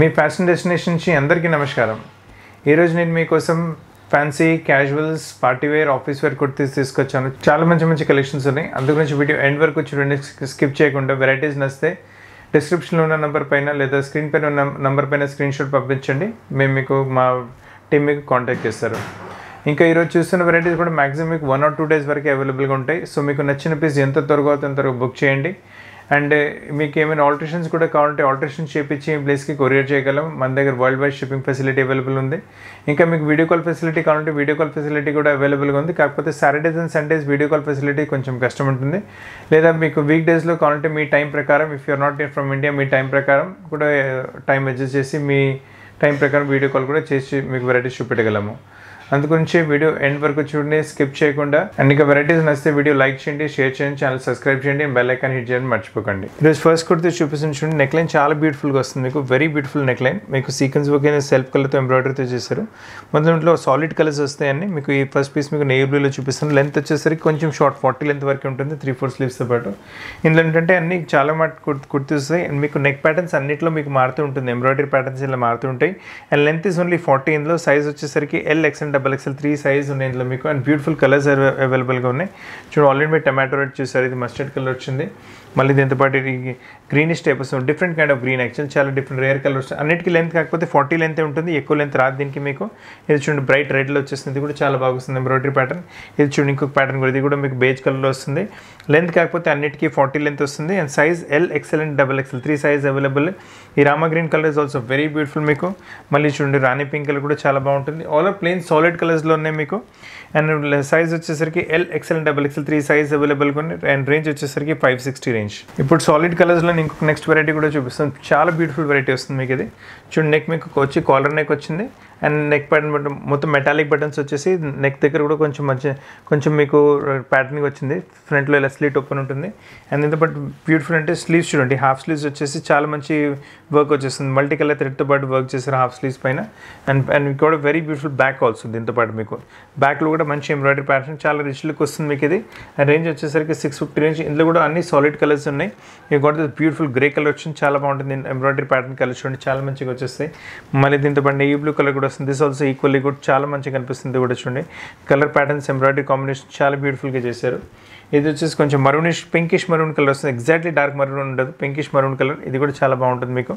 మీ fashion destination నుంచి అందరికీ నమస్కారం ఈరోజు నేను మీకోసం fancy casuals party wear office wear kurtis తీసుకొచ్చాను చాలా మంచి మంచి కలెక్షన్స్ ఉన్నాయి అందుగురించి వీడియో ఎండ్ వరకు చూడండి స్కిప్ చేయకుండా వెరైటీస్ నస్తే డిస్క్రిప్షన్లో ఉన్న నెంబర్ పైన లేదా స్క్రీన్ పైన ఉన్న నెంబర్ పైన స్క్రీన్ షాట్ పంపించండి మేము మీకు మా టీం మీకు కాంటాక్ట్ చేస్తారు ఇంకా ఈరోజు చూస్తున్న వెరైటీస్ కూడా మాక్సిమం మీకు వన్ ఆర్ టూ డేస్ వరకు అవైలబుల్గా ఉంటాయి సో మీకు నచ్చిన పీస్ ఎంత త్వరగా త్వరగా బుక్ చేయండి అండ్ uh, మీకు ఏమైనా ఆల్టరేషన్స్ కూడా కావాలంటే ఆల్టరేషన్స్ చేపించి మీ ప్లేస్కి కొరియర్ చేయగలం మన దగ్గర world wide shipping facility available ఉంది ఇంకా మీకు వీడియో కాల్ ఫెసిలిటీ కావాలంటే వీడియో కాల్ ఫెసిలిటీ కూడా అవైలబుల్గా ఉంది కాకపోతే Saturdays and Sundays video call facility కొంచెం కష్టం ఉంటుంది లేదా మీకు వీక్ డేస్లో కావాలంటే మీ టైం ప్రకారం if you're not from India మీ టైం ప్రకారం కూడా టైం uh, అడ్జస్ట్ చేసి మీ టైం ప్రకారం వీడియో కాల్ కూడా చేసి మీకు వెరైటీస్ చూపెట్టగలము అందుగురించి వీడియో ఎండ్ వరకు చూడండి స్కిప్ చేయకుండా అండ్ ఇంకా వెరైటీస్ నచ్చితే వీడియో లైక్ చేయండి షేర్ చేయండి ఛానల్ సబ్స్క్రైబ్ చేయండి బెల్ ఐకాన్ హిట్ చేయండి మర్చిపోకండి ఈరోజు ఫస్ట్ కుర్తి చూపిస్తుంది చూడండి నెక్లైన్ చాలా బ్యూటిఫుల్గా వస్తుంది మీకు వెరీ బ్యూటిఫుల్ నెక్లైన్ మీకు సీక్వెన్స్ వర్క్ సెల్ఫ్ కలర్తో ఎంబ్రాయిడరీతో చేశారు ఇంట్లో సాలిడ్ కలర్స్ వస్తాయని మీకు ఈ ఫస్ట్ పీస్ మీకు నేవ్ బ్లూలో చూపిస్తుంది లెంత్ వచ్చేసరికి కొంచెం షార్ట్ ఫార్టీ లెంత్ వరకు ఉంటుంది త్రీ ఫోర్ స్లీవ్స్తో పాటు ఇందులో ఏంటంటే అన్ని చాలా కుర్తి వస్తాయి అండ్ మీకు నెక్ ప్యాటర్న్స్ అన్నింటిలో మీకు మారుతూ ఉంటుంది ఎంబ్రాయిడరీ ప్యాటర్న్స్ ఇలా మారుతూ ఉంటాయి and length is only forty ఇందులో సైజ్ వచ్చేసరికి L X and double XL three size ఉన్నాయి ఇందులో మీకు అండ్ బ్యూటిఫుల్ కలర్స్ అవైలబుల్గా ఉన్నాయి చూడండి ఆల్రెడీ మీరు టమాటో రెడ్ చూసారు ఇది మస్టర్డ్ కలర్ వచ్చింది మళ్ళీ దీంతో ఇది గ్రీనిష్ టైప్ వస్తుంది different kind of green actual చాలా డిఫరెంట్ రేర్ కలర్ వస్తుంది అన్నిటికీ లెంత్ కాకపోతే ఫార్టీ లెంత్ ఉంటుంది ఎక్కువ లెంత్ రాదు దీనికి మీకు ఇది చూడండి బ్రైట్ రెడ్లో వచ్చేసింది కూడా చాలా బాగుంది ఎంబ్రాయిడరీ ప్యాటర్న్ ఇది చూడండి ఇంకొక ప్యాటర్న్ కూడా ఇది కూడా మీకు బేజ్ కలర్లో వస్తుంది లెంత్ కాకపోతే అన్నిటికీ ఫార్టీ లెంత్ వస్తుంది and size L XL and double XL three size available ఈ rama green colour is also very beautiful మీకు మళ్ళీ చూడండి రాణి పింక్ కలర్ కూడా చాలా బాగుంటుంది all are plain solid solid కలర్స్లో ఉన్నాయి మీకు అండ్ సైజ్ వచ్చేసరికి L XL double XL three size అవైలబుల్గా ఉంది అండ్ రేంజ్ వచ్చేసరికి ఫైవ్ సిక్స్టీ రేంజ్ ఇప్పుడు సాలిడ్ కలర్స్లో ఇంకొక నెక్స్ట్ వెరైటీ కూడా చూపిస్తాం చాలా బ్యూటిఫుల్ వెరైటీ వస్తుంది మీకు ఇది చూడండి నెక్ మీకు వచ్చి కాలర్ నెక్ వచ్చింది అండ్ నెక్ ప్యాటర్న్ మొత్తం మెటాలిక్ బటన్స్ వచ్చేసి నెక్ దగ్గర కూడా కొంచెం మంచి కొంచెం మీకు ప్యాటర్న్ uh, వచ్చింది ఫ్రంట్లో ఇలా స్లీట్ ఓపెన్ ఉంటుంది అండ్ ఇంత బట్ బ్యూటిఫుల్ అంటే స్లీవ్స్ చూడండి హాఫ్ స్లీవ్స్ వచ్చేసి చాలా మంచి వర్క్ వచ్చేస్తుంది మల్టీ కలర్ థ్రెడ్తో పాటు వర్క్ చేశారు హాఫ్ స్లీవ్స్ పైన అండ్ అండ్ మీకు కూడా వెరీ బ్యూటిఫుల్ బ్యాక్ ఆల్సో దీంతో పాటు మీకు బ్యాక్లో కూడా మంచి ఎంబ్రాయిడరీ ప్యాటర్న్ చాలా రిచ్ లుక్ వస్తుంది మీకు ఇది రేంజ్ వచ్చేసరికి సిక్స్ ఫిఫ్టీ రేంజ్ ఇందులో కూడా అన్ని సాలిడ్ కలర్స్ ఉన్నాయి ఇవి కూడా బ్యూటిఫుల్ గ్రే కలర్ వచ్చింది చాలా బాగుంటుంది ఎంబ్రాయిడరీ ప్యాటర్న్ కలర్ చూడండి చాలా మంచిగా వచ్చేస్తాయి మళ్ళీ దీంతో పాటు నెయ్యి బ్లూ కలర్ కూడా కూడా వస్తుంది దిస్ ఆల్సో ఈక్వల్లీ గుడ్ చాలా మంచిగా కనిపిస్తుంది కూడా చూడండి కలర్ ప్యాటర్న్స్ ఎంబ్రాయిడరీ కాంబినేషన్ చాలా బ్యూటిఫుల్గా చేశారు ఇది వచ్చేసి కొంచెం మరూనిష్ పింకిష్ మరూన్ కలర్ వస్తుంది ఎగ్జాక్ట్లీ డార్క్ మరూన్ ఉండదు పింకిష్ మరూన్ కలర్ ఇది కూడా చాలా బాగుంటుంది మీకు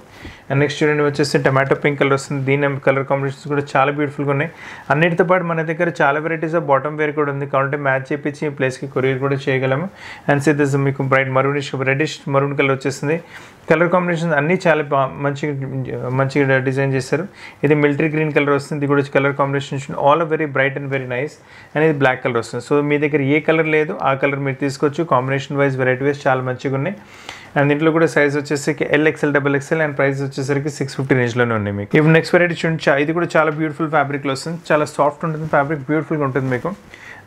అండ్ నెక్స్ట్ చూడండి వచ్చేసి టమాటో పింక్ కలర్ వస్తుంది దీని కలర్ కాంబినేషన్స్ కూడా చాలా బ్యూటిఫుల్గా ఉన్నాయి అన్నిటితో పాటు మన దగ్గర చాలా వెరైటీస్ ఆఫ్ బాటమ్ వేర్ కూడా ఉంది కాబట్టి మ్యాచ్ చేపించి ఈ ప్లేస్కి కొరియర్ కూడా చేయగలము అండ్ సీ దిస్ మీకు bright maroonish reddish maroon colour వచ్చేస్తుంది కలర్ కాంబినేషన్ అన్నీ చాలా మంచి మంచిగా డిజైన్ చేశారు ఇది మిలిటరీ గ్రీన్ కలర్ వస్తుంది ఇది కూడా colour combination all very bright and very nice and ఇది బ్లాక్ కలర్ వస్తుంది సో మీ దగ్గర ఏ కలర్ లేదు ఆ కలర్ కూడా మీరు తీసుకోవచ్చు కాంబినేషన్ వైజ్ వెరైటీ వైజ్ చాలా మంచిగా ఉన్నాయి అండ్ దీంట్లో కూడా సైజ్ వచ్చేసరికి L XL double XL and price వచ్చేసరికి సిక్స్ ఫిఫ్టీ రేంజ్లోనే ఉన్నాయి మీకు ఇప్పుడు నెక్స్ట్ వెరైటీ చూడండి ఇది కూడా చాలా బ్యూటిఫుల్ ఫ్యాబ్రిక్లో వస్తుంది చాలా సాఫ్ట్ ఉంటుంది ఫ్యాబ్రిక్ బ్యూటిఫుల్గా ఉంటుంది మీకు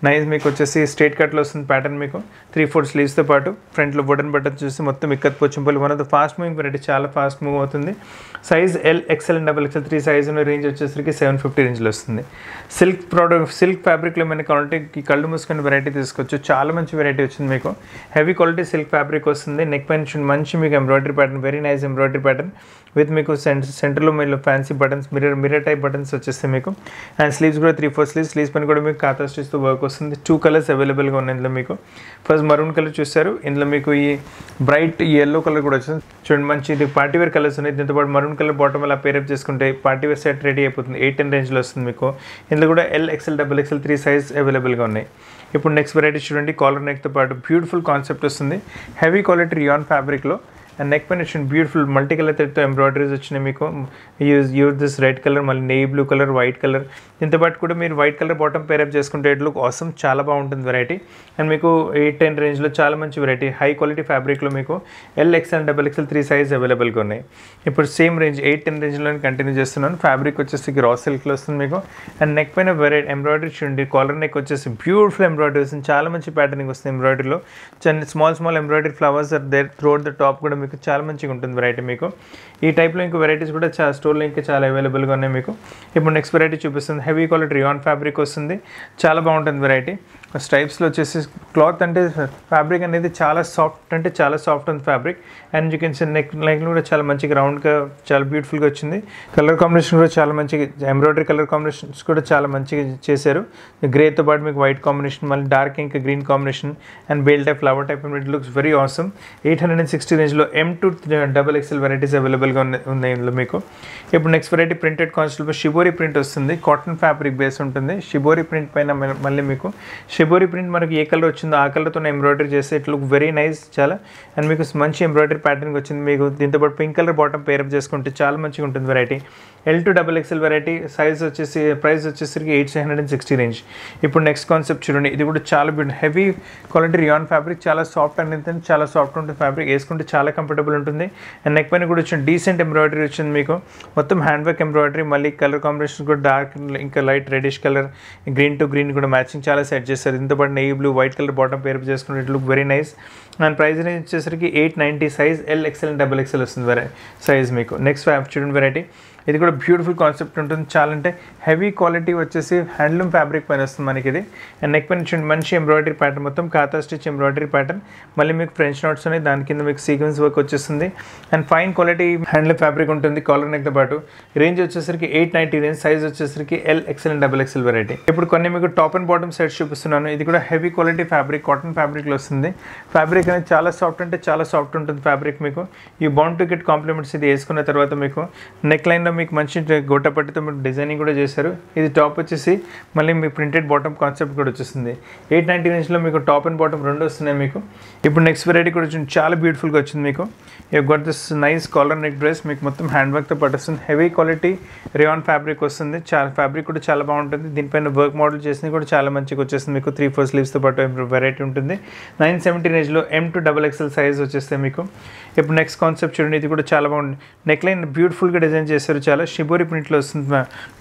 నైన్స్ మీకు వచ్చేసి స్ట్రేట్ కట్లో వస్తుంది ప్యాటర్న్ మీకు త్రీ ఫోర్ స్లీవ్స్తో పాటు ఫ్రంట్లో బటన్ బటన్ చూసి మొత్తం ఇక్కత్ పొచ్చింపులు one of the fast moving variety చాలా ఫాస్ట్ మూవ్ అవుతుంది size L XL and double XL three size ఉన్న రేంజ్ వచ్చేసరికి సెవెన్ ఫిఫ్టీ రేంజ్లో వస్తుంది సిల్క్ ప్రోడక్ట్ సిల్క్ ఫ్యాబ్రిక్లో మనకి క్వాలిటీ కళ్ళు మూసుకునే వెరైటీ తీసుకోవచ్చు చాలా మంచి వెరైటీ వచ్చింది మీకు హెవీ క్వాలిటీ సిల్క్ ఫ్యాబ్రిక్ వస్తుంది నెక్ పెన్షన్ మంచి మీకు embroidery pattern very nice embroidery pattern with మీకు సెంటర్లో మీరు fancy buttons mirror mirror type buttons వచ్చేస్తాయి మీకు అండ్ స్లీవ్స్ కూడా త్రీ ఫోర్ స్లీవ్స్ స్లీవ్స్ పని కూడా మీకు కాతా స్టీస్తో వర్క్ వస్తుంది టూ కలర్స్ అవైలబుల్గా ఉన్నాయి ఇందులో మీకు ఫస్ట్ మరూన్ కలర్ చూస్తారు ఇందులో మీకు ఈ బ్రైట్ ఎల్లో కలర్ కూడా వచ్చింది చూడండి మంచి ఇది పార్టీవేర్ కలర్స్ ఉన్నాయి దీంతో పాటు మరూన్ కలర్ బాటమ్ అలా పేరప్ చేసుకుంటే పార్టీవేర్ సెట్ రెడీ అయిపోతుంది ఎయిట్ టెన్ రేంజ్లో వస్తుంది మీకు ఇందులో కూడా L XL double XL three size అవైలబుల్గా ఉన్నాయి ఇప్పుడు నెక్స్ట్ వెరైటీ చూడండి కాలర్ నెక్తో పాటు బ్యూటిఫుల్ కాన్సెప్ట్ వస్తుంది హెవీ క్వాలిటీ రియాన్ ఫ్యాబ్రిక్లో అండ్ నెక్ పైన వచ్చిన బ్యూటిఫుల్ మల్టీ కలర్ థ్రెడ్తో ఎంబ్రాయిడరీస్ వచ్చినాయి మీకు use use this red colour మళ్ళీ navy blue colour white colour పాటు కూడా మీరు వైట్ కలర్ బాటమ్ పేరప్ చేసుకుంటే ఇట్ లుక్ చాలా బాగుంటుంది వెరైటీ అండ్ మీకు ఎయిట్ టెన్ రేంజ్లో చాలా మంచి వెరైటీ హై క్వాలిటీ ఫ్యాబ్రిక్లో మీకు L XL double XL three size అవైలబుల్గా ఉన్నాయి ఇప్పుడు సేమ్ రేంజ్ ఎయిట్ టెన్ రేంజ్లో కంటిన్యూ చేస్తున్నాను ఫ్యాబ్రిక్ వచ్చేసి రా సిల్క్లో వస్తుంది మీకు అండ్ నెక్ పైన వెరైటీ ఎంబ్రాయిడరీ చూడండి కాలర్ నెక్ వచ్చేసి బ్యూటిఫుల్ ఎంబ్రాయిడరీస్ చాలా మంచి ప్యాటర్నింగ్ వస్తుంది ఎంబ్రాయిడరీలో చిన్న small small embroidery flowers are there throughout the top కూడా మీకు చాలా మంచిగా ఉంటుంది వెరైటీ మీకు ఈ టైప్లో ఇంకా వెరైటీస్ కూడా చాలా స్టోర్లో ఇంకా చాలా అవైలబుల్గా ఉన్నాయి మీకు ఇప్పుడు నెక్స్ట్ వెరైటీ చూపిస్తుంది హెవీ క్వాలిటీ రియాన్ ఫ్యాబ్రిక్ వస్తుంది చాలా బాగుంటుంది వెరైటీ స్ట్రైప్స్లో వచ్చేసి క్లాత్ అంటే ఫ్యాబ్రిక్ అనేది చాలా సాఫ్ట్ అంటే చాలా సాఫ్ట్ ఉంది fabric and you can neckline కూడా చాలా మంచిగా రౌండ్గా చాలా బ్యూటిఫుల్గా వచ్చింది కలర్ కాంబినేషన్ కూడా చాలా మంచిగా ఎంబ్రాయిడరీ కలర్ కాంబినేషన్స్ కూడా చాలా మంచిగా చేశారు గ్రేతో పాటు మీకు వైట్ కాంబినేషన్ మళ్ళీ డార్క్ ఇంకా గ్రీన్ కాంబినేషన్ అండ్ బేల్ type flower type it looks very awesome eight hundred and sixty రేంజ్లో M to double XL varieties అవైలబుల్గా ఉన్నాయి ఉన్నాయి ఇందులో మీకు ఇప్పుడు నెక్స్ట్ వెరైటీ ప్రింటెడ్ పై షిబోరి ప్రింట్ వస్తుంది కాటన్ ఫ్యాబ్రిక్ బేస్ ఉంటుంది షిబోరి ప్రింట్ పైన మళ్ళీ మీకు షిబోరి ప్రింట్ మనకి ఏ కలర్ వచ్చిందో ఆ కలర్తో ఎంబ్రాయిడరీ చేస్తే ఇట్ లుక్ వెరీ నైస్ చాలా అండ్ మీకు మంచి ఎంబ్రాయిడరీ ప్యాటర్న్ వచ్చింది మీకు దీంతోపాటు పింక్ కలర్ బాటమ్ పేరప్ చేసుకుంటే చాలా మంచిగా ఉంటుంది variety L to double XL variety size వచ్చేసి ప్రైస్ వచ్చేసరికి eight hundred and sixty range ఇప్పుడు నెక్స్ట్ కాన్సెప్ట్ చూడండి ఇది కూడా చాలా beauty heavy quality rayon fabric చాలా సాఫ్ట్ అనేది చాలా సాఫ్ట్ ఉంటుంది ఫ్యాబ్రిక్ వేసుకుంటే చాలా కంఫర్టబుల్ ఉంటుంది అండ్ నెక్ పైన కూడా వచ్చిన డీసెంట్ ఎంబ్రాయిడరీ వచ్చింది మీకు మొత్తం హ్యాండ్ వర్క్ ఎంబ్రాయిడరీ మళ్ళీ కలర్ కాంబినేషన్ కూడా డార్క్ ఇంకా light reddish colour green to green కూడా మ్యాచింగ్ చాలా సెట్ చేస్తారు దీంతో పాటు నెయ్యి blue white colour bottom pair చేసుకుంటే it look very nice and price range వచ్చేసరికి eight ninety size L XL double XL వస్తుంది వెరై సైజ్ మీకు నెక్స్ట్ చూడండి వెరైటీ ఇది కూడా బ్యూటిఫుల్ కాన్సెప్ట్ ఉంటుంది చాలా అంటే హెవీ క్వాలిటీ వచ్చేసి హ్యాండ్లూమ్ ఫ్యాబ్రిక్ పైన వస్తుంది మనకి ఇది అండ్ నెక్ పైన మంచి ఎంబ్రాయిడరీ ప్యాటర్న్ మొత్తం కాతా స్టిచ్ ఎంబ్రాయిడరీ ప్యాటర్న్ మళ్ళీ మీకు ఫ్రెంచ్ నోట్స్ ఉన్నాయి దాని కింద మీకు సీక్వెన్స్ వర్క్ వచ్చేస్తుంది and fine quality handloom fabric ఉంటుంది కాలర్ నెక్తో పాటు రేంజ్ వచ్చేసరికి ఎయిట్ నైంటీ రేంజ్ సైజ్ వచ్చేసరికి L XL and double XL variety ఇప్పుడు కొన్ని మీకు టాప్ అండ్ బాటమ్ సైడ్స్ చూపిస్తున్నాను ఇది కూడా హెవీ క్వాలిటీ ఫ్యాబ్రిక్ కాటన్ ఫ్యాబ్రిక్లో వస్తుంది ఫ్యాబ్రిక్ అనేది చాలా సాఫ్ట్ అంటే చాలా సాఫ్ట్ ఉంటుంది ఫ్యాబ్రిక్ మీకు ఈ బౌండ్ టికెట్ కాంప్లిమెంట్స్ ఇది వేసుకున్న తర్వాత మీకు నెక్ లైన్లో మీకు మంచి పట్టితో మీరు డిజైనింగ్ కూడా చేశారు ఇది టాప్ వచ్చేసి మళ్ళీ మీ ప్రింటెడ్ బాటమ్ కాన్సెప్ట్ కూడా వచ్చేసింది ఎయిట్ నైంటీ రేంజ్లో మీకు టాప్ అండ్ బాటమ్ రెండు వస్తున్నాయి మీకు ఇప్పుడు నెక్స్ట్ వెరైటీ కూడా వచ్చింది చాలా బ్యూటిఫుల్గా వచ్చింది మీకు you got this nice collar neck dress మీకు మొత్తం హ్యాండ్ వర్క్తో వస్తుంది హెవీ క్వాలిటీ రియాన్ ఫ్యాబ్రిక్ వస్తుంది చాలా ఫ్యాబ్రిక్ కూడా చాలా బాగుంటుంది దీనిపైన వర్క్ మోడల్ చేసింది కూడా చాలా మంచిగా వచ్చేస్తుంది మీకు త్రీ ఫోర్ స్లీవ్స్తో పాటు వెరైటీ ఉంటుంది నైన్ సెవెంటీ రేంజ్లో M to double XL size వచ్చేస్తాయి మీకు ఇప్పుడు నెక్స్ట్ కాన్సెప్ట్ చూడండి ఇది కూడా చాలా బాగుంది నెక్లైన్ బ్యూటిఫుల్గా డిజైన్ చేశారు చాలా షిబోరి ప్రింట్లో వస్తుంది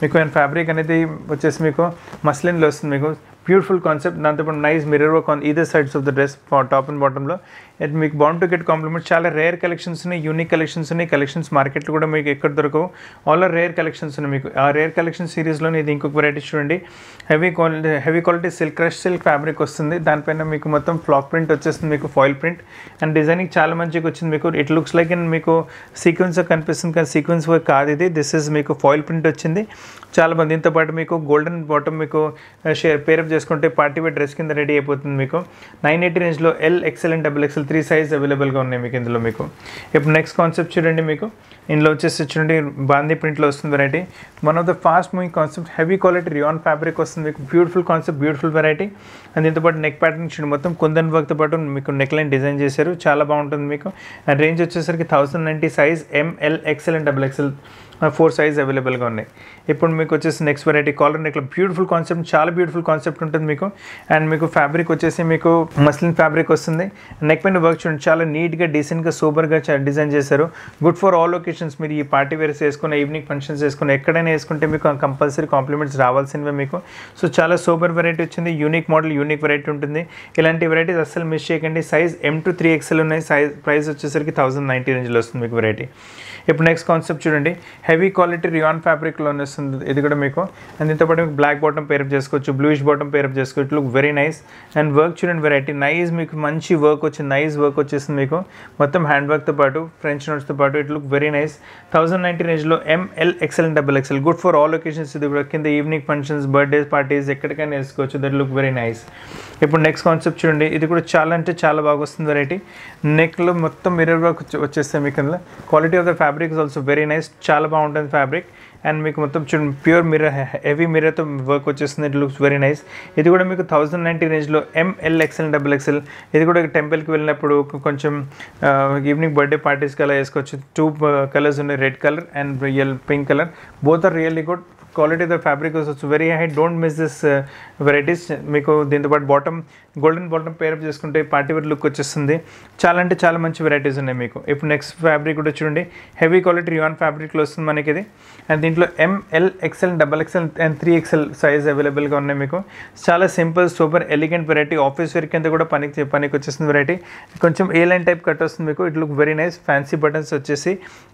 మీకు ఫ్యాబ్రిక్ అనేది వచ్చేసి మీకు మస్లిన్లో వస్తుంది మీకు బ్యూటిఫుల్ కాన్సెప్ట్ దాంతోపాటు nice mirror work on sides of the dress top and బాటంలో అండ్ మీకు బాన్ టు గెట్ కాంప్లిమెంట్స్ చాలా రేర్ కలెక్షన్స్ ఉన్నాయి యూనిక్ కలెక్షన్స్ ఉన్నాయి కలెక్షన్స్ మార్కెట్లో కూడా మీకు ఎక్కడ దొరకవు ఆల్ ఆర్ రేర్ కలెక్షన్స్ ఉన్నాయి మీకు ఆ రేర్ కలెక్షన్ సిరీస్లో ఇది ఇంకొక వెరైటీ చూడండి heavy quality heavy quality silk crush silk fabric వస్తుంది దానిపైన మీకు మొత్తం ఫ్లాక్ ప్రింట్ వచ్చేస్తుంది మీకు ఫాయిల్ ప్రింట్ అండ్ డిజైనింగ్ చాలా మంచిగా వచ్చింది మీకు ఇట్ లుక్స్ లైక్ అండ్ మీకు సీక్వెన్స్ కనిపిస్తుంది కానీ సీక్వెన్స్ వర్క్ కాదు ఇది దిస్ ఇస్ మీకు ఫాయిల్ ప్రింట్ వచ్చింది చాలా మంది దీంతో పాటు మీకు గోల్డెన్ బాటమ్ మీకు షేర్ పేరప్ చేస్తుంది చేసుకుంటే పార్టీ వేర్ డ్రెస్ కింద రెడీ అయిపోతుంది మీకు నైన్ ఎయిటీ రేంజ్లో L XL and double XL three size అవైలబుల్గా ఉన్నాయి మీకు ఇందులో మీకు ఇప్పుడు నెక్స్ట్ కాన్సెప్ట్ చూడండి మీకు ఇందులో వచ్చేసి బాందీ ప్రింట్లో వస్తుంది variety one of the fast moving concept heavy quality rayon fabric వస్తుంది మీకు beautiful concept beautiful variety and దీంతోపాటు నెక్ ప్యాటర్న్ చూడండి మొత్తం కుందన్ వర్క్తో పాటు మీకు నెక్ లైన్ డిజైన్ చేశారు చాలా బాగుంటుంది మీకు అండ్ రేంజ్ వచ్చేసరికి thousand ninety size M L XL and double XL four size అవైలబుల్గా ఉన్నాయి ఇప్పుడు మీకు వచ్చేసి నెక్స్ట్ వెరైటీ కాలర్ నెక్లో బ్యూటిఫుల్ కాన్సెప్ట్ చాలా బ్యూటిఫుల్ కాన్సెప్ట్ ఉంటుంది మీకు అండ్ మీకు ఫ్యాబ్రిక్ వచ్చేసి మీకు మస్లిన్ ఫ్యాబ్రిక్ వస్తుంది నెక్ పైన వర్క్ చూడండి చాలా నీట్గా డీసెంట్గా సూపర్గా డిజైన్ చేశారు good for all occasion functions మీరు ఈ పార్టీ వేర్స్ వేసుకున్న ఈవినింగ్ ఫంక్షన్స్ వేసుకున్న ఎక్కడైనా వేసుకుంటే మీకు కంపల్సరీ కాంప్లిమెంట్స్ రావాల్సినవి మీకు సో చాలా సూపర్ వెరైటీ వచ్చింది యూనిక్ మోడల్ యూనిక్ వెరైటీ ఉంటుంది ఇలాంటి వెరైటీస్ అస్సలు మిస్ చేయకండి size M to three XL ఉన్నాయి సైజ్ ప్రైస్ వచ్చేసరికి థౌసండ్ నైంటీ రేంజ్లో వస్తుంది మీకు వెరైటీ ఇప్పుడు నెక్స్ట్ కాన్సెప్ట్ చూడండి హెవీ క్వాలిటీ రియాన్ ఫ్యాబ్రిక్లో వస్తుంది ఇది కూడా మీకు అండ్ దీంతోపాటు మీకు బ్లాక్ బాటమ్ పేరప్ చేసుకోవచ్చు బ్లూష్ బాటమ్ పేరప్ చేసుకోవచ్చు look very nice and work చూడండి వెరైటీ నైస్ మీకు మంచి వర్క్ వచ్చి నైస్ వర్క్ వచ్చేసింది మీకు మొత్తం హ్యాండ్ వర్క్తో పాటు ఫ్రెంచ్ నోట్స్తో పాటు it look very nice thousand nineteen రేంజ్లో M L XL and double XL good for all occasions ఇది కూడా కింద ఈవినింగ్ ఫంక్షన్స్ బర్త్డేస్ పార్టీస్ ఎక్కడికైనా వేసుకోవచ్చు దట్ లుక్ వెరీ నైస్ ఇప్పుడు నెక్స్ట్ కాన్సెప్ట్ చూడండి ఇది కూడా చాలా అంటే చాలా బాగా వస్తుంది వెరైటీ నెక్లో మొత్తం మిర్రర్ వర్క్ వచ్చేస్తే మీకు quality of the fabric fabric also very nice चाल बहुत फैब्रिक अंक मत प्यूर् मिर्र हेवी मिर्र तो वर्क लुक्स वेरी नई इत थ नयी रेंजो M L XL double XL इतना टेपल की वेल्पूर ईवन बर्डे पार्टी के अला two colours uh red colour um pink colour both are really good quality the fabric very हई don't miss this variety the bottom golden bottom pair up చేసుకుంటే party wear look వచ్చేస్తుంది చాలా అంటే చాలా మంచి varieties ఉన్నాయి మీకు ఇప్పుడు నెక్స్ట్ ఫ్యాబ్రిక్ కూడా చూడండి హెవీ క్వాలిటీ రివాన్ ఫ్యాబ్రిక్లో వస్తుంది మనకి ఇది అండ్ దీంట్లో M L XL double XL and three XL size అవైలబుల్గా ఉన్నాయి మీకు చాలా simple super elegant variety office wear కింద కూడా పనికి పనికి వచ్చేసింది వెరైటీ కొంచెం ఏ లైన్ టైప్ కట్ వస్తుంది మీకు it look very nice fancy buttons వచ్చేసి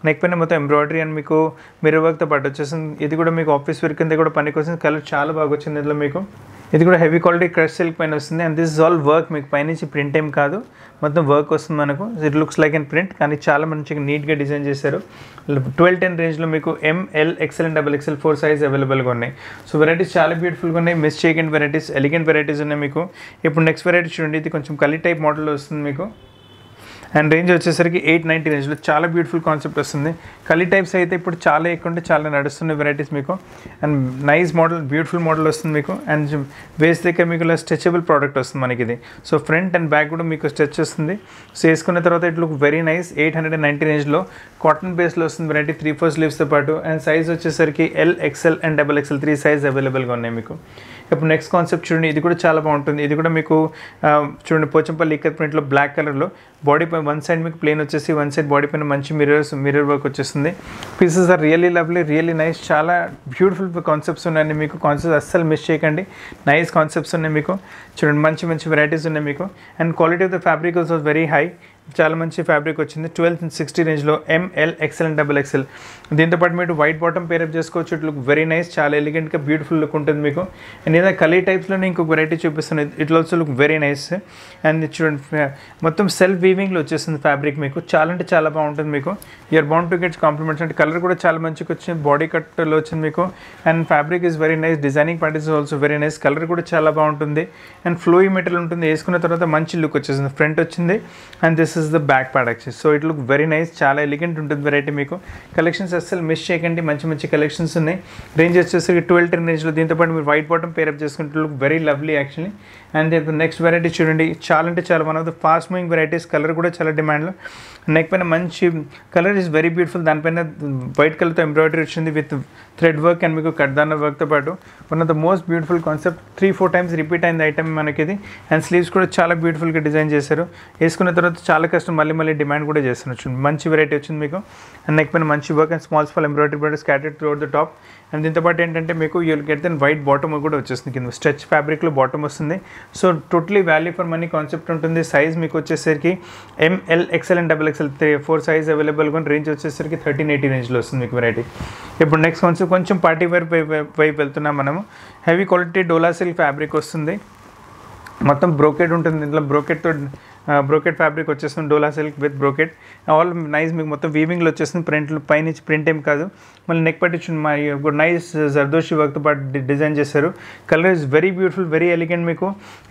నెక్ పైన మొత్తం ఎంబ్రాయిడరీ అండ్ మీకు మిర్రర్ వర్క్తో పాటు వచ్చేసింది ఇది కూడా మీకు ఆఫీస్ వేర్ కింద కూడా పనికి వస్తుంది కలర్ చాలా బాగా వచ్చింది ఇందులో మీకు ఇది కూడా హెవీ క్వాలిటీ క్రష్ సిల్క్ పైన వస్తుంది and this is all work మీకు పైనుంచి ప్రింట్ ఏం కాదు మొత్తం వర్క్ వస్తుంది మనకు it looks like and print కానీ చాలా మంచిగా నీట్గా డిజైన్ చేశారు ట్వెల్వ్ టెన్ రేంజ్లో మీకు M L XL and double XL four size అవైలబుల్గా ఉన్నాయి సో వెరైటీస్ చాలా బ్యూటిఫుల్గా ఉన్నాయి మిస్ చేయకండి వెరైటీస్ ఎలిగెంట్ వెరైటీస్ ఉన్నాయి మీకు ఇప్పుడు నెక్స్ట్ వెరైటీ చూడండి ఇది కొంచెం కలి టైప్ మోడల్ వస్తుంది మీకు అండ్ రేంజ్ వచ్చేసరికి ఎయిట్ నైంటీ రేంజ్లో చాలా బ్యూటిఫుల్ కాన్సెప్ట్ వస్తుంది కలీ టైప్స్ అయితే ఇప్పుడు చాలా ఎక్కువ ఉంటే చాలా నడుస్తున్న వెరైటీస్ మీకు and nice model beautiful model వస్తుంది మీకు అండ్ వేస్ దగ్గర మీకు ఇలా స్ట్రెచబుల్ ప్రోడక్ట్ వస్తుంది మనకి ఇది సో ఫ్రంట్ అండ్ బ్యాక్ కూడా మీకు స్ట్రెచ్ వస్తుంది సో వేసుకున్న తర్వాత it look very nice eight hundred and ninety రేంజ్లో కాటన్ బేస్లో వస్తుంది వెరైటీ త్రీ ఫోర్ స్లీవ్స్తో పాటు అండ్ సైజ్ వచ్చేసరికి L XL and double XL three size అవైలబుల్గా ఉన్నాయి మీకు ఇప్పుడు నెక్స్ట్ కాన్సెప్ట్ చూడండి ఇది కూడా చాలా బాగుంటుంది ఇది కూడా మీకు చూడండి పోచంపల్లి ఇక్కడ ప్రింట్లో బ్లాక్ కలర్లో బాడీ పైన వన్ సైడ్ మీకు ప్లేన్ వచ్చేసి వన్ సైడ్ బాడీ పైన మంచి మిర్రర్స్ మిర్రర్ వర్క్ వచ్చేస్తుంది pieces are really lovely really nice చాలా బ్యూటిఫుల్ కాన్సెప్ట్స్ ఉన్నాయండి మీకు కాన్సెప్ట్స్ అస్సలు మిస్ చేయకండి నైస్ కాన్సెప్ట్స్ ఉన్నాయి మీకు చూడండి మంచి మంచి వెరైటీస్ ఉన్నాయి మీకు and quality of the fabric also very high చాలా మంచి ఫ్యాబ్రిక్ వచ్చింది ట్వెల్త్ అండ్ సిక్స్టీ రేంజ్లో M L XL and double XL దీంతో పాటు మీరు వైట్ బాటమ్ పేరప్ చేసుకోవచ్చు ఇట్ లుక్ వెరీ నైస్ చాలా ఎలిగెంట్గా బ్యూటిఫుల్ లుక్ ఉంటుంది మీకు అండ్ ఏదైనా కలీ టైప్స్లోనే ఇంకొక వెరైటీ చూపిస్తుంది it also look very nice and చూడండి మొత్తం సెల్ఫ్ వీవింగ్లో వచ్చేస్తుంది ఫ్యాబ్రిక్ మీకు చాలా అంటే చాలా బాగుంటుంది మీకు you are bound to gets compliments అంటే కలర్ కూడా చాలా మంచిగా వచ్చింది బాడీ కట్లో వచ్చింది మీకు and fabric is very nice designing part is also very nice colour కూడా చాలా బాగుంటుంది అండ్ ఫ్లోయి మెటీరియల్ ఉంటుంది వేసుకున్న తర్వాత మంచి లుక్ వచ్చేసింది ఫ్రంట్ వచ్చింది and this is the back part so it look very nice చాలా ఎలిగెంట్ ఉంటుంది వెరైటీ మీకు కలెక్షన్స్ అస్సలు మిస్ చేయకండి మంచి మంచి కలెక్షన్స్ ఉన్నాయి రేంజ్ వచ్చేసరికి ట్వెల్వ్ టెన్ రేంజ్లో దీంతోపాటు మీరు వైట్ బాటమ్ పేరప్ చేసుకుంటే look very lovely actually and next variety చూడండి చాలా అంటే చాలా one of the fast moving varieties colour కూడా చాలా డిమాండ్లో నెక్ పైన మంచి కలర్ ఈజ్ వెరీ బ్యూటిఫుల్ దానిపైన వైట్ కలర్తో ఎంబ్రాయిడరీ వచ్చింది విత్ థ్రెడ్ వర్క్ అండ్ మీకు కడ్దాన వర్క్తో పాటు one of the most beautiful concept three four times repeat అయింది ఐటమ్ మనకి ఇది అండ్ స్లీవ్స్ కూడా చాలా బ్యూటిఫుల్గా డిజైన్ చేశారు వేసుకున్న తర్వాత చాలా చాలా కష్టం మళ్ళీ మళ్ళీ డిమాండ్ కూడా చేస్తున్నచ్చు మంచి వెరైటీ వచ్చింది మీకు అండ్ నెక్ పైన మంచి work and small small embroidery bird throughout the top and దీంతోపాటు ఏంటంటే మీకు you'll get then white bottom కూడా వచ్చేస్తుంది కింద స్ట్రెచ్ ఫ్యాబ్రిక్లో బాటమ్ వస్తుంది so totally value for money concept ఉంటుంది సైజ్ మీకు వచ్చేసరికి M L XL and double XL three four size అవైలబుల్గా రేంజ్ వచ్చేసరికి థర్టీన్ ఎయిటీ రేంజ్లో వస్తుంది మీకు వెరైటీ ఇప్పుడు నెక్స్ట్ మంత్స్ కొంచెం పార్టీ వేర్ వైపు వెళ్తున్నాం మనము heavy quality dola silk fabric వస్తుంది మొత్తం బ్రోకెట్ ఉంటుంది ఇందులో బ్రోకెట్తో బ్రోకెట్ ఫ్యాబ్రిక్ వచ్చేస్తుంది dola silk with brocade all nice మీకు మొత్తం వీవింగ్లో వచ్చేస్తుంది ప్రింట్ పైనుంచి ప్రింట్ ఏం కాదు మళ్ళీ నెక్ పట్టించుకుని మా నైస్ జర్దోషి వర్క్తో పాటు డిజైన్ చేశారు colour is very beautiful very elegant మీకు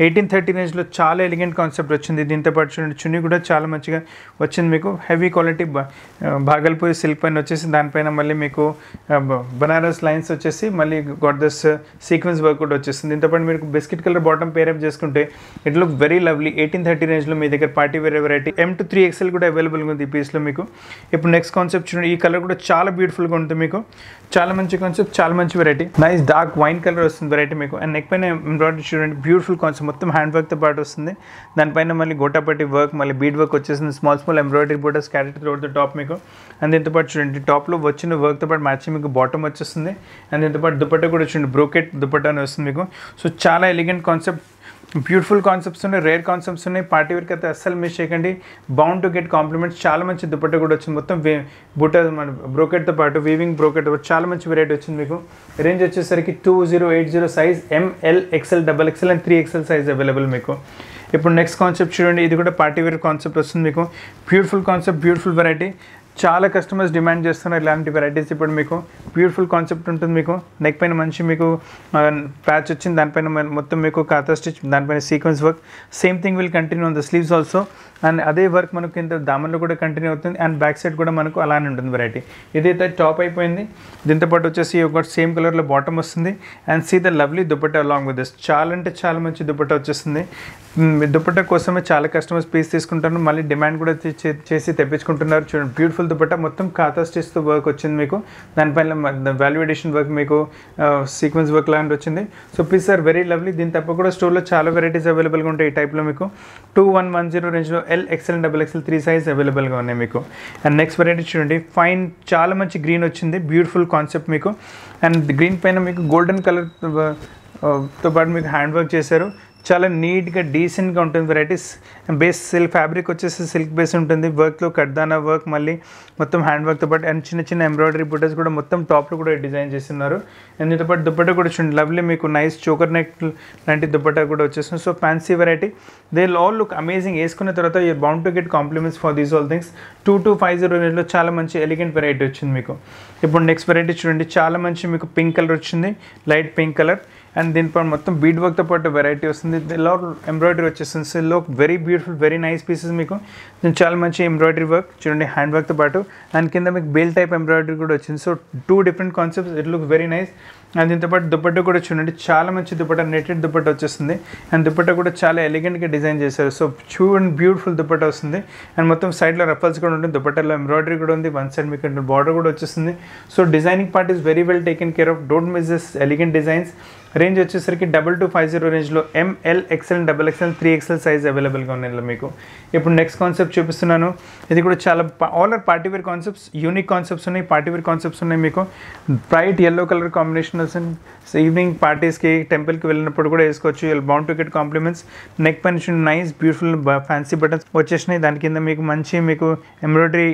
ఎయిటీన్ థర్టీ రేంజ్లో చాలా ఎలిగెంట్ కాన్సెప్ట్ వచ్చింది దీంతో పాటు చూడండి చున్నీ కూడా చాలా మంచిగా వచ్చింది మీకు హెవీ క్వాలిటీ భాగల్పూరి సిల్క్ పైన వచ్చేసి దానిపైన మళ్ళీ మీకు బనారస్ లైన్స్ వచ్చేసి మళ్ళీ గొడ్దస్ సీక్వెన్స్ వర్క్ కూడా వచ్చేస్తుంది దీంతో పాటు మీరు బిస్కెట్ కలర్ బాటమ్ పేరప్ చేసుకుంటే it look very lovely eighteen thirty రేంజ్లో మీ దగ్గర party wear variety M two three XL కూడా అవైలబుల్గా ఉంది ఈ పీస్లో మీకు ఇప్పుడు నెక్స్ట్ కాన్సెప్ట్ చూడండి ఈ కలర్ కూడా చాలా బ్యూటిఫుల్గా ఉంటుంది మీకు చాలా మంచి కాన్సెప్ట్ చాలా మంచి variety nice dark wine colour వస్తుంది వెరైటీ మీకు అండ్ నెక్ పైన ఎంబ్రాయిడరీ చూడండి బ్యూటిఫుల్ కాన్సెప్ట్ మొత్తం హ్యాండ్ వర్క్తో పాటు వస్తుంది దానిపైన మళ్ళీ గోటాపట్టి వర్క్ మళ్ళీ బీడ్ వర్క్ వచ్చేసింది స్మాల్ స్మాల్ ఎంబ్రాయిడరీ బోర్డర్స్ క్యారెట్ రోడ్ టాప్ మీకు అండ్ దీంతో పాటు చూడండి టాప్లో వచ్చిన వర్క్తో పాటు మ్యాచింగ్ మీకు బాటమ్ వచ్చేస్తుంది అండ్ దీంతో పాటు దుపట్టా కూడా చూడండి బ్రోకెట్ దుపట్టా అని వస్తుంది మీకు సో చాలా ఎలిగెంట్ కాన్సెప్ట్ బ్యూటిఫుల్ కాన్సెప్ట్స్ ఉన్నాయి రేర్ కాన్సెప్ట్స్ ఉన్నాయి పార్టీ వేర్కి అయితే అస్సలు మిస్ చేయకండి బౌండ్ టు గెట్ కాంప్లిమెంట్స్ చాలా మంచి దుపట్ట కూడా వచ్చింది మొత్తం వే బుట్ట మన బ్రోకెట్తో పాటు వీవింగ్ బ్రోకెట్ చాలా మంచి వెరైటీ వచ్చింది మీకు రేంజ్ వచ్చేసరికి two zero eight zero size M L XL double XL and three XL size available మీకు ఇప్పుడు నెక్స్ట్ కాన్సెప్ట్ చూడండి ఇది కూడా పార్టీ వేర్ కాన్సెప్ట్ వస్తుంది మీకు బ్యూటిఫుల్ కాన్సెప్ట్ బ్యూటిఫుల్ వెరైటీ చాలా కస్టమర్స్ డిమాండ్ చేస్తున్నారు ఇలాంటి వెరైటీస్ ఇప్పుడు మీకు బ్యూటిఫుల్ కాన్సెప్ట్ ఉంటుంది మీకు నెక్ పైన మంచి మీకు ప్యాచ్ వచ్చింది దానిపైన మొత్తం మీకు కాత స్టిచ్ దానిపైన sequence work same thing will continue on the sleeves also and అదే వర్క్ మనకు ఇంత దామన్లో కూడా కంటిన్యూ అవుతుంది అండ్ బ్యాక్ సైడ్ కూడా మనకు అలానే ఉంటుంది వెరైటీ ఇదైతే టాప్ అయిపోయింది దీంతో పాటు వచ్చేసి ఒక సేమ్ కలర్లో బాటమ్ వస్తుంది and see the lovely dupatta along with this చాలా అంటే చాలా మంచి దుప్పట వచ్చేస్తుంది దుప్పట కోసమే చాలా కస్టమర్స్ పీస్ తీసుకుంటారు మళ్ళీ డిమాండ్ కూడా చేసి తెప్పించుకుంటున్నారు చూడండి బ్యూటిఫుల్ సింపుల్ దుపట్టా మొత్తం కాతా స్టిచ్తో వర్క్ వచ్చింది మీకు దానిపైన వాల్యుడేషన్ వర్క్ మీకు సీక్వెన్స్ వర్క్ లాంటి వచ్చింది so piece are very lovely దీని తప్ప కూడా స్టోర్లో చాలా వెరైటీస్ అవైలబుల్గా ఉంటాయి ఈ టైప్లో మీకు టూ వన్ వన్ జీరో రేంజ్లో L XL double XL three size అవైలబుల్గా ఉన్నాయి మీకు అండ్ నెక్స్ట్ వెరైటీ చూడండి ఫైన్ చాలా మంచి గ్రీన్ వచ్చింది బ్యూటిఫుల్ కాన్సెప్ట్ మీకు అండ్ గ్రీన్ పైన మీకు గోల్డెన్ కలర్ తో పాటు మీకు హ్యాండ్ వర్క్ చేశారు చాలా నీట్గా డీసెంట్గా ఉంటుంది వెరైటీస్ బేస్ సిల్క్ ఫ్యాబ్రిక్ వచ్చేసి సిల్క్ బేస్ ఉంటుంది వర్క్లో కడ్దానా వర్క్ మళ్ళీ మొత్తం హ్యాండ్ వర్క్తో పాటు అండ్ చిన్న చిన్న ఎంబ్రాయిడరీ బుటర్స్ కూడా మొత్తం టాప్లో కూడా డిజైన్ చేస్తున్నారు అండ్ దీంతో పాటు దుప్పట కూడా చూడండి లవ్లీ మీకు నైస్ చోకర్ నెక్ లాంటి దుప్పట కూడా వచ్చేస్తుంది so fancy variety they all look amazing వేసుకున్న తర్వాత you bound to get compliments for these all things two two five zero రేట్లో చాలా మంచి ఎలిగెంట్ వెరైటీ వచ్చింది మీకు ఇప్పుడు నెక్స్ట్ వెరైటీ చూడండి చాలా మంచి మీకు పింక్ కలర్ వచ్చింది లైట్ పింక్ కలర్ అండ్ దీనిపై మొత్తం బీడ్ వర్క్తో పాటు వెరైటీ వస్తుంది ఎలా ఎంబ్రాయిడరీ వచ్చేస్తుంది సో లో very beautiful very nice pieces మీకు చాలా మంచి ఎంబ్రాయిడరీ వర్క్ చూడండి హ్యాండ్ వర్క్తో పాటు అండ్ కింద మీకు బెల్ టైప్ ఎంబ్రాయిడరీ కూడా వచ్చింది so two different concepts it look very nice and దీంతోపాటు దుప్పట్టు కూడా చూడండి చాలా మంచి దుప్పట్ట నెటెడ్ దుప్పట్ట వచ్చేస్తుంది అండ్ దుప్పట్ట కూడా చాలా ఎలిగెంట్గా డిజైన్ చేశారు సో చూడండి బ్యూటిఫుల్ దుప్పట్ట వస్తుంది అండ్ మొత్తం సైడ్లో రఫల్స్ కూడా ఉంటుంది దుప్పట్టలో ఎంబ్రాయిడరీ కూడా ఉంది వన్ సైడ్ మీకు బార్డర్ కూడా వచ్చేస్తుంది so designing part is very well taken care of don't miss this elegant designs range వచ్చేసరికి డబల్ టు ఫైవ్ జీరో రేంజ్లో M L XL double XL three XL size అవైలబుల్గా ఉన్నాయి మీకు ఇప్పుడు నెక్స్ట్ కాన్సెప్ట్ చూపిస్తున్నాను ఇది కూడా చాలా all are party wear concepts unique concepts ఉన్నాయి పార్టీవేర్ కాన్సెప్ట్స్ ఉన్నాయి మీకు bright yellow colour combinations evening పార్టీస్కి టెంపుల్కి వెళ్ళినప్పుడు కూడా వేసుకోవచ్చు బౌండ్ టికెట్ కాంప్లిమెంట్స్ నెక్ పనిషన్ నైస్ బ్యూటిఫుల్ ఫ్యాన్సీ బటన్స్ వచ్చేసినాయి దాని కింద మీకు మంచి మీకు ఎంబ్రాయిడరీ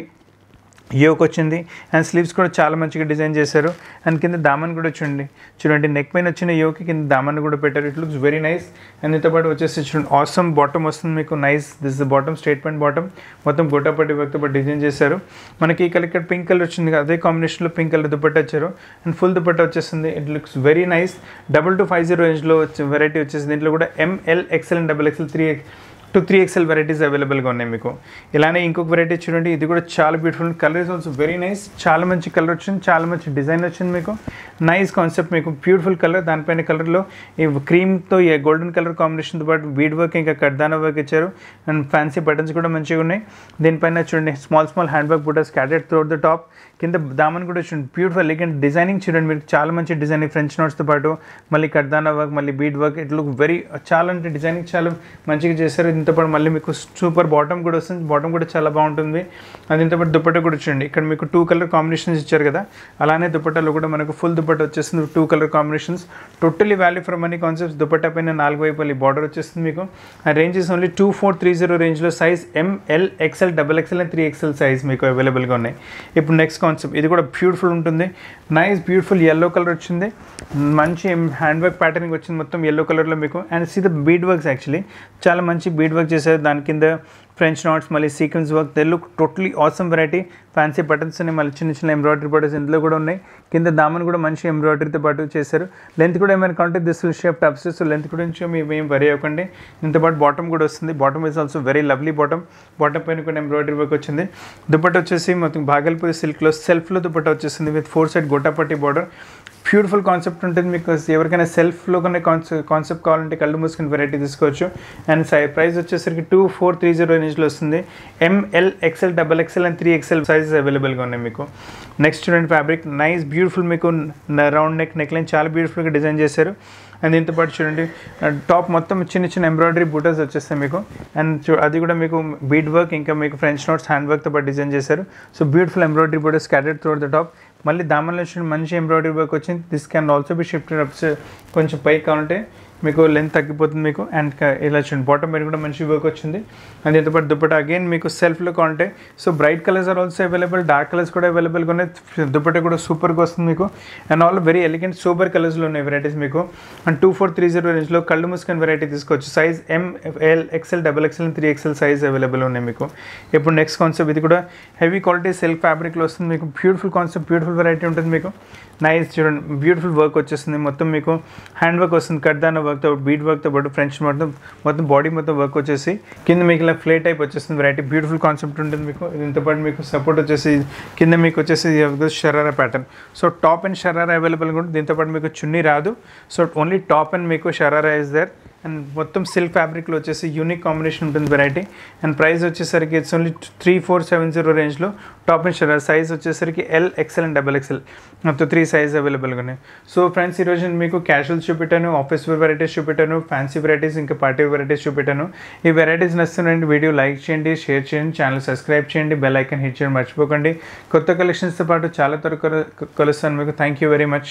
యోక్ వచ్చింది అండ్ స్లీవ్స్ కూడా చాలా మంచిగా డిజైన్ చేశారు అండ్ కింద దామన్ కూడా వచ్చింది చూడండి నెక్ పైన వచ్చిన యోకి కింద దామన్ కూడా పెట్టారు it looks very nice and దీంతో పాటు వచ్చేసి చూడండి ఆసమ్ బాటమ్ వస్తుంది మీకు nice this the bottom statement bottom మొత్తం గొట్టపట్టి వర్క్తో డిజైన్ చేశారు మనకి కలెక్టర్ పింక్ కలర్ వచ్చింది అదే కాంబినేషన్లో పింక్ కలర్ దుపట్టా వచ్చారు అండ్ ఫుల్ దుపట్ట వచ్చేసింది it looks very nice double two five zero రేంజ్లో వెరైటీ వచ్చేసి దీంట్లో కూడా M L XL and double XL three two three XL varieties అవైలబుల్గా ఉన్నాయి మీకు ఇలానే ఇంకొక వెరైటీ చూడండి ఇది కూడా చాలా beautiful colour is also very nice చాలా మంచి కలర్ వచ్చింది చాలా మంచి డిజైన్ వచ్చింది మీకు నైస్ కాన్సెప్ట్ మీకు బ్యూటిఫుల్ కలర్ దానిపైన కలర్లో ఈ క్రీమ్తో ఈ గోల్డెన్ కలర్ కాంబినేషన్తో పాటు వీడ్ వర్క్ ఇంకా కడ్దానా వర్క్ ఇచ్చారు అండ్ ఫ్యాన్సీ బటన్స్ కూడా మంచిగా ఉన్నాయి దీనిపైన చూడండి small small hand bag buta scattered throughout the top కింద దామన్ కూడా చూడండి బ్యూటిఫుల్ లేకంటే డిజైనింగ్ చూడండి మీరు చాలా మంచి డిజైనింగ్ ఫ్రెంచ్ నోట్స్తో పాటు మళ్ళీ కర్దానా వర్క్ మళ్ళీ bead work it look very చాలా అంటే డిజైనింగ్ చాలా మంచిగా చేస్తారు దీంతోపాటు మళ్ళీ మీకు సూపర్ బాటమ్ కూడా వస్తుంది బాటమ్ కూడా చాలా బాగుంటుంది అది దీంతోపాటు దుప్పట్ట కూడా చూడండి ఇక్కడ మీకు టూ కలర్ కాంబినేషన్స్ ఇచ్చారు కదా అలానే దుప్పట్టలో కూడా మనకు ఫుల్ దుప్పట్ట వచ్చేస్తుంది two colour combinations totally value for money concepts dupatta పైన నాలుగు వైపుల బార్డర్ వచ్చేస్తుంది మీకు range is only two four three zero రేంజ్లో size M L XL double XL and three XL size మీకు అవైలబుల్గా ఉన్నాయి ఇప్పుడు నెక్స్ట్ కాన్సెప్ట్ ఇది కూడా బ్యూటిఫుల్ ఉంటుంది నైస్ బ్యూటిఫుల్ ఎల్లో కలర్ వచ్చింది మంచి హ్యాండ్ వర్క్ ప్యాటర్నింగ్ వచ్చింది మొత్తం ఎల్లో కలర్లో మీకు and see the bead works actually చాలా మంచి బీడ్ వర్క్ చేశారు దాని కింద ఫ్రెంచ్ నాట్స్ మళ్ళీ sequence work they look totally awesome variety fancy buttons ఉన్నాయి మళ్ళీ చిన్న చిన్న ఎంబ్రాయిడరీ బటన్స్ ఇందులో కూడా ఉన్నాయి కింద దామన్ కూడా మంచి ఎంబ్రాయిడరీతో పాటు చేశారు లెంత్ కూడా ఏమైనా కాంటే దిస్ విల్ షేప్ టప్స్ సో లెంత్ గురించి మేము ఏం వరి అవ్వకండి ఇంతపాటు బాటమ్ కూడా వస్తుంది bottom is also very lovely bottom bottom పైన కూడా ఎంబ్రాయిడరీ వర్క్ వచ్చింది దుప్పట వచ్చేసి మొత్తం భాగల్పూరి సిల్క్లో సెల్ఫ్లో దుప్పట వచ్చేసింది with four side gota patti border beautiful concept ఉంటుంది మీకు ఎవరికైనా సెల్ఫ్లో కొన్ని కాన్సెప్ట్ కాన్సెప్ట్ కావాలంటే కళ్ళు మూసుకుని వెరైటీ తీసుకోవచ్చు అండ్ సై ప్రైస్ వచ్చేసరికి టూ ఫోర్ త్రీ జీరో రేంజ్లో వస్తుంది M L XL double XL and three XL sizes అవైలబుల్గా ఉన్నాయి మీకు నెక్స్ట్ చూడండి ఫ్యాబ్రిక్ నైస్ బ్యూటిఫుల్ మీకు రౌండ్ నెక్ నెక్లైన్ చాలా బ్యూటిఫుల్గా డిజైన్ చేశారు అండ్ దీంతో పాటు చూడండి టాప్ మొత్తం చిన్న చిన్న ఎంబ్రాయిడరీ బూటర్స్ వచ్చేస్తాయి మీకు అండ్ అది కూడా మీకు బీడ్ వర్క్ ఇంకా మీకు ఫ్రెంచ్ నోట్స్ హ్యాండ్ వర్క్తో పాటు డిజైన్ చేశారు సో బ్యూటిఫుల్ ఎంబ్రాయిడరీ బూటర్స్ క్యాడెడ్ త్రూ ద టాప్ మళ్ళీ దామన్ లక్ష్మణ్ మంచి ఎంబ్రాయిడరీ వర్క్ వచ్చింది this can also be shifted ups కొంచెం పైకి కావాలంటే మీకు లెంత్ తగ్గిపోతుంది మీకు అండ్ ఇలా చూడండి బాటమ్ మీద కూడా మంచి వర్క్ వచ్చింది అండ్ దీంతోపాటు దుప్పట అగైన్ మీకు సెల్ఫ్ లుక్ ఉంటాయి so bright colours are also available dark colours కూడా అవైలబుల్గా ఉన్నాయి దుప్పట కూడా సూపర్గా వస్తుంది మీకు and all very elegant super కలర్స్లో ఉన్నాయి వెరైటీస్ మీకు and two four three zero రేంజ్లో కళ్ళు ముసుకొని వెరైటీ తీసుకోవచ్చు size M L XL double XL three XL size available ఉన్నాయి మీకు ఇప్పుడు నెక్స్ట్ కాన్సెప్ట్ ఇది కూడా హెవీ క్వాలిటీ సిల్క్ ఫ్యాబ్రిక్లో వస్తుంది మీకు బ్యూటిఫుల్ కాన్సెప్ట్ బ్యూటిఫుల్ వెరైటీ ఉంటుంది మీకు నైస్ చూడండి బ్యూటిఫుల్ వర్క్ వచ్చేస్తుంది మొత్తం మీకు హ్యాండ్ వర్క్ వస్తుంది కడ్దాన వర్క్తో బీట్ వర్క్తో పాటు ఫ్రెంచ్ మొత్తం మొత్తం బాడీ మొత్తం వర్క్ వచ్చేసి కింద మీకు ఇలా ఫ్లే టైప్ వచ్చేస్తుంది వెరైటీ బ్యూటిఫుల్ కాన్సెప్ట్ ఉంటుంది మీకు దీంతో పాటు మీకు సపోర్ట్ వచ్చేసి కింద మీకు వచ్చేసి sharara pattern so top and sharara available కూడా దీంతో పాటు మీకు చున్నీ రాదు సో ఓన్లీ టాప్ అండ్ మీకు షరారా ఇస్ దర్ అండ్ మొత్తం సిల్క్ ఫ్యాబ్రిక్లో వచ్చేసి యూనిక్ కాంబినేషన్ ఉంటుంది వెరైటీ అండ్ ప్రైస్ వచ్చేసరికి it's only three four seven zero రేంజ్లో టాప్ అండ్ షరర్ సైజ్ వచ్చేసరికి L XL and double XL మొత్తం త్రీ సైజ్ అవైలబుల్గా ఉన్నాయి సో ఫ్రెండ్స్ ఈరోజు నేను మీకు క్యాషువల్ చూపెట్టాను ఆఫీస్ వేర్ వెరైటీస్ చూపెట్టాను ఫ్యాన్సీ వెరైటీస్ ఇంకా పార్టీ వెరైటీస్ చూపెట్టాను ఈ వెరైటీస్ నచ్చుతున్నాయండి వీడియో లైక్ చేయండి షేర్ చేయండి ఛానల్ సబ్స్క్రైబ్ చేయండి బెల్ ఐకన్ హిట్ చేయండి మర్చిపోకండి కొత్త కలెక్షన్స్తో పాటు చాలా త్వరగా కలుస్తాను మీకు థ్యాంక్ యూ వెరీ మచ్